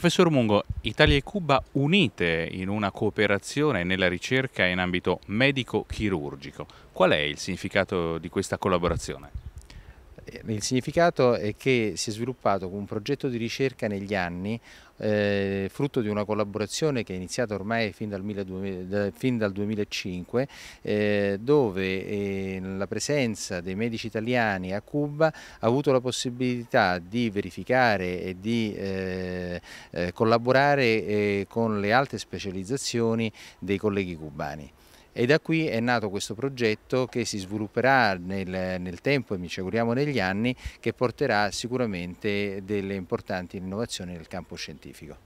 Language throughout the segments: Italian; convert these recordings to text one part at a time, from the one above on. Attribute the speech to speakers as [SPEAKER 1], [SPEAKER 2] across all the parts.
[SPEAKER 1] Professor Mungo, Italia e Cuba unite in una cooperazione nella ricerca in ambito medico-chirurgico. Qual è il significato di questa collaborazione?
[SPEAKER 2] Eh, il significato è che si è sviluppato un progetto di ricerca negli anni, eh, frutto di una collaborazione che è iniziata ormai fin dal, 2000, fin dal 2005, eh, dove eh, la presenza dei medici italiani a Cuba ha avuto la possibilità di verificare e di eh, eh, collaborare con le alte specializzazioni dei colleghi cubani e da qui è nato questo progetto che si svilupperà nel, nel tempo e mi ci auguriamo negli anni che porterà sicuramente delle importanti innovazioni nel campo scientifico.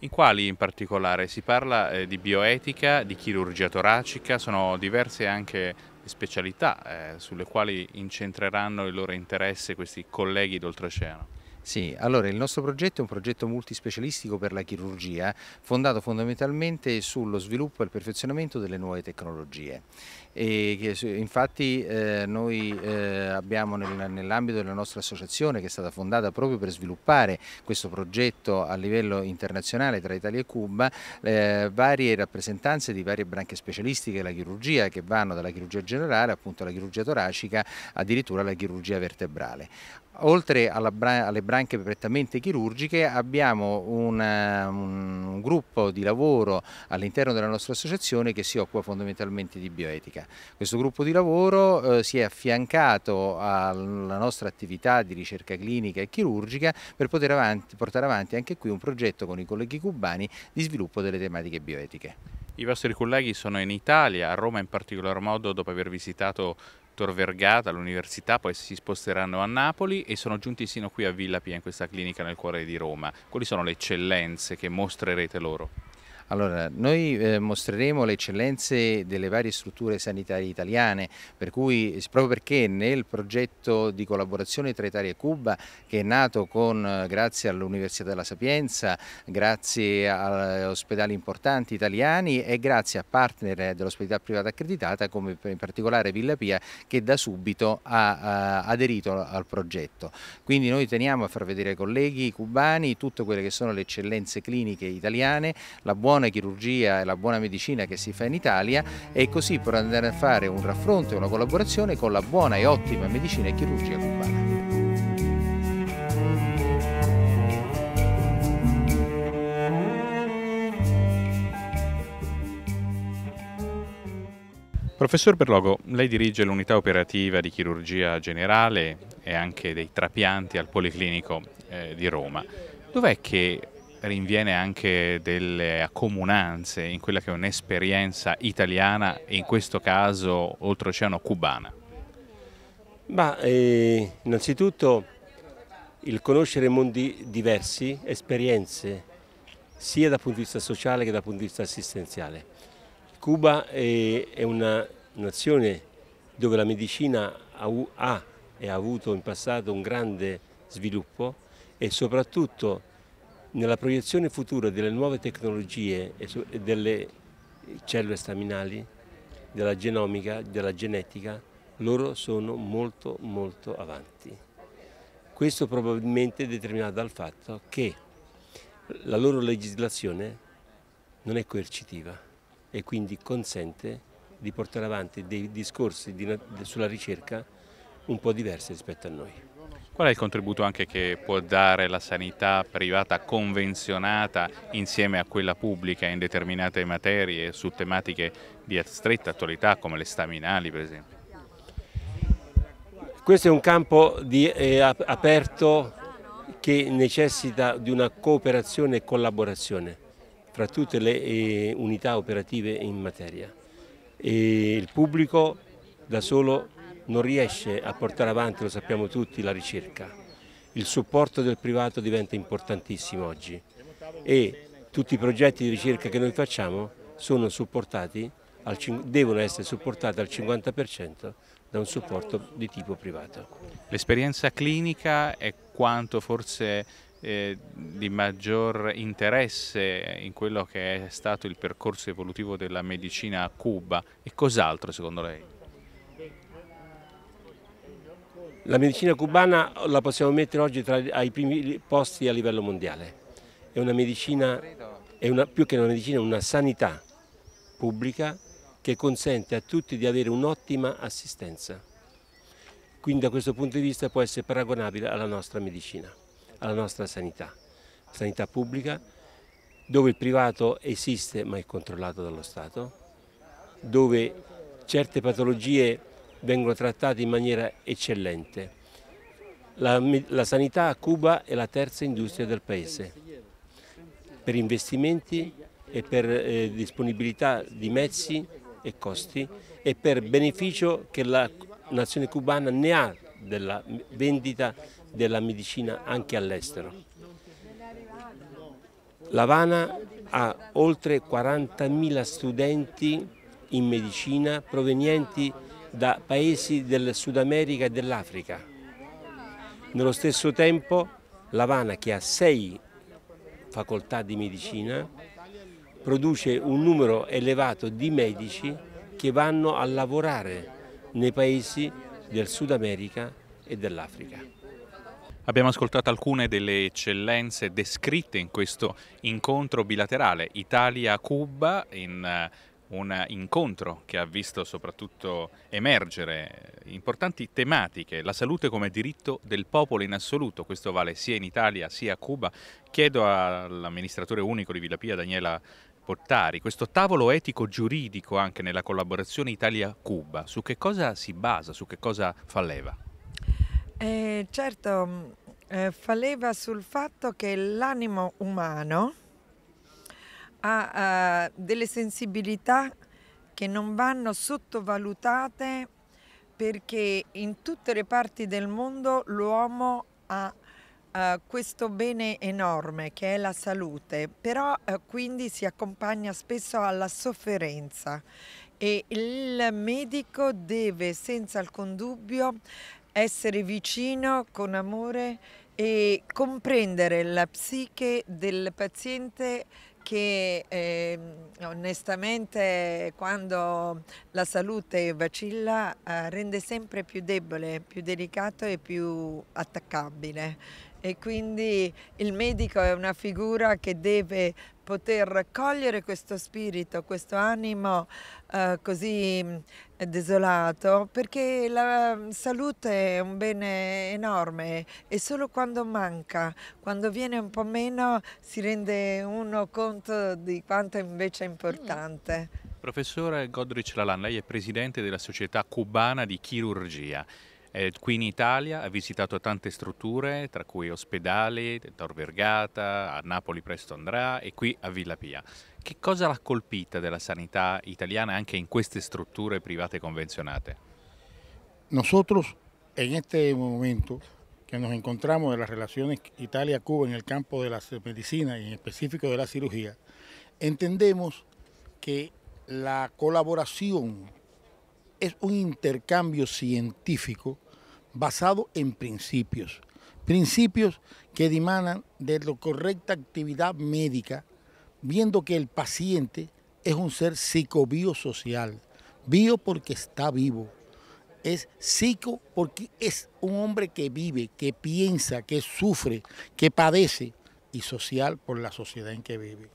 [SPEAKER 1] In quali in particolare? Si parla eh, di bioetica, di chirurgia toracica, sono diverse anche specialità eh, sulle quali incentreranno il loro interesse questi colleghi d'oltreoceano.
[SPEAKER 2] Sì, allora il nostro progetto è un progetto multispecialistico per la chirurgia, fondato fondamentalmente sullo sviluppo e il perfezionamento delle nuove tecnologie. E infatti eh, noi eh, abbiamo nel, nell'ambito della nostra associazione che è stata fondata proprio per sviluppare questo progetto a livello internazionale tra Italia e Cuba eh, varie rappresentanze di varie branche specialistiche della chirurgia che vanno dalla chirurgia generale appunto alla chirurgia toracica addirittura alla chirurgia vertebrale. Oltre bran alle branche prettamente chirurgiche abbiamo una, un gruppo di lavoro all'interno della nostra associazione che si occupa fondamentalmente di bioetica. Questo gruppo di lavoro eh, si è affiancato alla nostra attività di ricerca clinica e chirurgica per poter avanti, portare avanti anche qui un progetto con i colleghi cubani di sviluppo delle tematiche bioetiche.
[SPEAKER 1] I vostri colleghi sono in Italia, a Roma in particolar modo dopo aver visitato Tor Vergata, all'università, poi si sposteranno a Napoli e sono giunti sino qui a Villa Pia, in questa clinica nel cuore di Roma. Quali sono le eccellenze che mostrerete loro?
[SPEAKER 2] Allora, noi eh, mostreremo le eccellenze delle varie strutture sanitarie italiane, per cui, proprio perché nel progetto di collaborazione tra Italia e Cuba, che è nato con, eh, grazie all'Università della Sapienza, grazie a eh, ospedali importanti italiani e grazie a partner dell'ospedalità privata accreditata, come in particolare Villa Pia, che da subito ha, ha aderito al progetto. Quindi noi teniamo a far vedere ai colleghi cubani tutte quelle che sono le eccellenze cliniche italiane, la buona buona chirurgia e la buona medicina che si fa in Italia e così per andare a fare un raffronto e una collaborazione con la buona e ottima medicina e chirurgia cubana.
[SPEAKER 1] Professor Berlogo, lei dirige l'unità operativa di chirurgia generale e anche dei trapianti al Policlinico eh, di Roma. Dov'è che rinviene anche delle accomunanze in quella che è un'esperienza italiana e in questo caso oltreoceano cubana?
[SPEAKER 3] Beh, innanzitutto il conoscere mondi diversi, esperienze, sia dal punto di vista sociale che dal punto di vista assistenziale. Cuba è, è una nazione dove la medicina ha, ha e ha avuto in passato un grande sviluppo e soprattutto nella proiezione futura delle nuove tecnologie e delle cellule staminali, della genomica, della genetica, loro sono molto molto avanti. Questo probabilmente è determinato dal fatto che la loro legislazione non è coercitiva e quindi consente di portare avanti dei discorsi sulla ricerca un po' diversi rispetto a noi.
[SPEAKER 1] Qual è il contributo anche che può dare la sanità privata convenzionata insieme a quella pubblica in determinate materie su tematiche di stretta attualità come le staminali per esempio?
[SPEAKER 3] Questo è un campo di, eh, aperto che necessita di una cooperazione e collaborazione fra tutte le eh, unità operative in materia. E il pubblico da solo non riesce a portare avanti, lo sappiamo tutti, la ricerca. Il supporto del privato diventa importantissimo oggi e tutti i progetti di ricerca che noi facciamo al, devono essere supportati al 50% da un supporto di tipo privato. L'esperienza clinica è quanto forse
[SPEAKER 1] eh, di maggior interesse in quello che è stato il percorso evolutivo della medicina a Cuba e cos'altro secondo lei?
[SPEAKER 3] La medicina cubana la possiamo mettere oggi tra, i primi posti a livello mondiale. È una medicina, è una, più che una medicina, una sanità pubblica che consente a tutti di avere un'ottima assistenza. Quindi da questo punto di vista può essere paragonabile alla nostra medicina, alla nostra sanità, sanità pubblica dove il privato esiste ma è controllato dallo Stato, dove certe patologie vengono trattati in maniera eccellente. La, la sanità a Cuba è la terza industria del paese per investimenti e per eh, disponibilità di mezzi e costi e per beneficio che la nazione cubana ne ha della vendita della medicina anche all'estero. L'Havana ha oltre 40.000 studenti in medicina provenienti da da paesi del Sud America e dell'Africa. Nello stesso tempo l'Havana, che ha sei facoltà di medicina, produce un numero elevato di medici che vanno a lavorare nei paesi del Sud America e dell'Africa.
[SPEAKER 1] Abbiamo ascoltato alcune delle eccellenze descritte in questo incontro bilaterale Italia-Cuba in eh, un incontro che ha visto soprattutto emergere importanti tematiche, la salute come diritto del popolo in assoluto, questo vale sia in Italia sia a Cuba. Chiedo all'amministratore unico di Villa Pia, Daniela Portari, questo tavolo etico-giuridico anche nella collaborazione Italia-Cuba, su che cosa si basa, su che cosa fa leva?
[SPEAKER 4] Eh, certo, mm, eh, fa leva sul fatto che l'animo umano ha uh, delle sensibilità che non vanno sottovalutate perché in tutte le parti del mondo l'uomo ha uh, questo bene enorme che è la salute, però uh, quindi si accompagna spesso alla sofferenza e il medico deve senza alcun dubbio essere vicino con amore e comprendere la psiche del paziente che eh, onestamente quando la salute vacilla eh, rende sempre più debole, più delicato e più attaccabile e quindi il medico è una figura che deve poter cogliere questo spirito, questo animo eh, così mm, desolato, perché la mm, salute è un bene enorme e solo quando manca, quando viene un po' meno, si rende uno conto di quanto invece è importante.
[SPEAKER 1] Professore Godrich Lalan, lei è presidente della Società Cubana di Chirurgia. Eh, qui in Italia ha visitato tante strutture, tra cui ospedali, Tor Vergata, a Napoli presto andrà e qui a Villa Pia. Che cosa l'ha colpita della sanità italiana anche in queste strutture private convenzionate?
[SPEAKER 5] Nosotros en este momento que nos encontramos en las relaciones Italia-Cuba en el campo de la medicina y en específico de la cirugía, entendemos que la colaboración es un intercambio científico basado en principios, principios que dimanan de la correcta actividad médica, viendo que el paciente es un ser psicobiosocial, bio porque está vivo, es psico porque es un hombre que vive, que piensa, que sufre, que padece y social por la sociedad en que vive.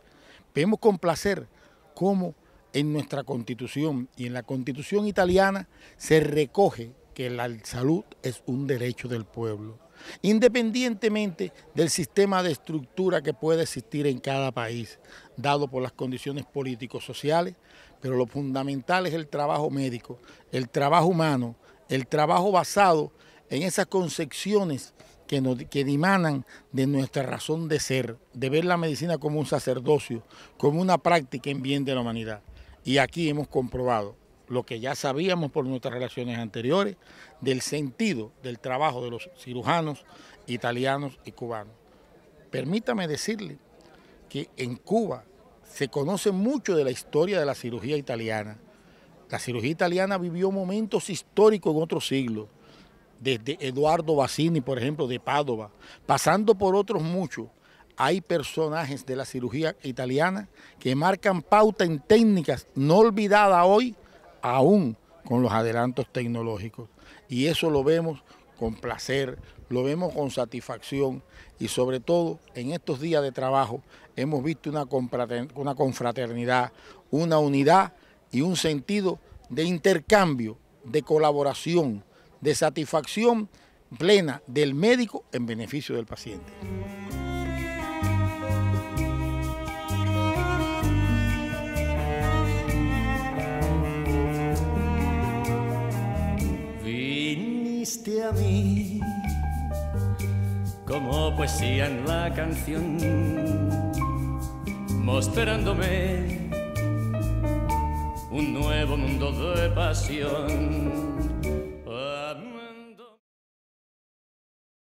[SPEAKER 5] Vemos con placer cómo en nuestra constitución y en la constitución italiana se recoge que la salud es un derecho del pueblo, independientemente del sistema de estructura que puede existir en cada país, dado por las condiciones políticos sociales, pero lo fundamental es el trabajo médico, el trabajo humano, el trabajo basado en esas concepciones que, nos, que dimanan de nuestra razón de ser, de ver la medicina como un sacerdocio, como una práctica en bien de la humanidad. Y aquí hemos comprobado lo que ya sabíamos por nuestras relaciones anteriores, del sentido del trabajo de los cirujanos italianos y cubanos. Permítame decirle que en Cuba se conoce mucho de la historia de la cirugía italiana. La cirugía italiana vivió momentos históricos en otros siglos, desde Eduardo Bassini, por ejemplo, de Padova, pasando por otros muchos. Hay personajes de la cirugía italiana que marcan pauta en técnicas no olvidadas hoy aún con los adelantos tecnológicos. Y eso lo vemos con placer, lo vemos con satisfacción y sobre todo en estos días de trabajo hemos visto una, confraternidad, una unidad y un sentido de intercambio, de colaboración, de satisfacción plena del médico en beneficio del paciente. a mí como poesía
[SPEAKER 3] en la canción, mostrándome
[SPEAKER 4] un nuevo mundo de pasión